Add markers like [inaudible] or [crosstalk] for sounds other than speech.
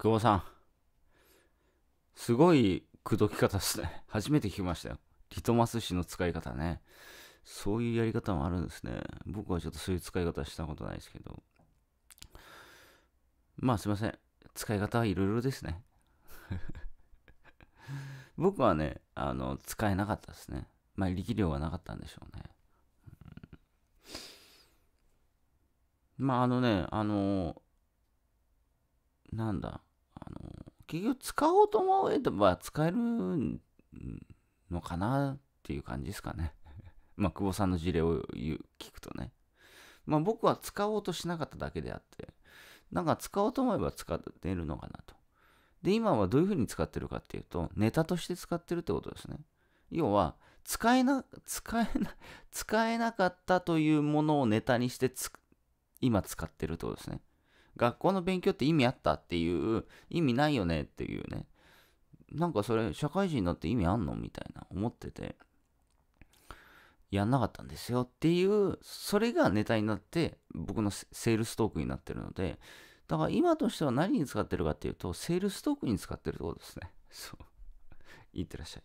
久保さん、すごい口説き方ですね。[laughs] 初めて聞きましたよ。リトマス紙の使い方ね。そういうやり方もあるんですね。僕はちょっとそういう使い方したことないですけど。まあすいません。使い方はいろいろですね。[laughs] 僕はね、あの、使えなかったですね。まあ力量がなかったんでしょうね。まああのね、あの、なんだ。結局使おうと思えば使えるのかなっていう感じですかね。[laughs] まあ、久保さんの事例を聞くとね。まあ、僕は使おうとしなかっただけであって、なんか使おうと思えば使ってるのかなと。で、今はどういうふうに使ってるかっていうと、ネタとして使ってるってことですね。要は、使えな、使えな、使えなかったというものをネタにして今使ってるってことですね。学校の勉強って意味あったっていう、意味ないよねっていうね。なんかそれ、社会人になって意味あんのみたいな思ってて、やんなかったんですよっていう、それがネタになって、僕のセールストークになってるので、だから今としては何に使ってるかっていうと、セールストークに使ってるってことですね。そう。い [laughs] ってらっしゃい。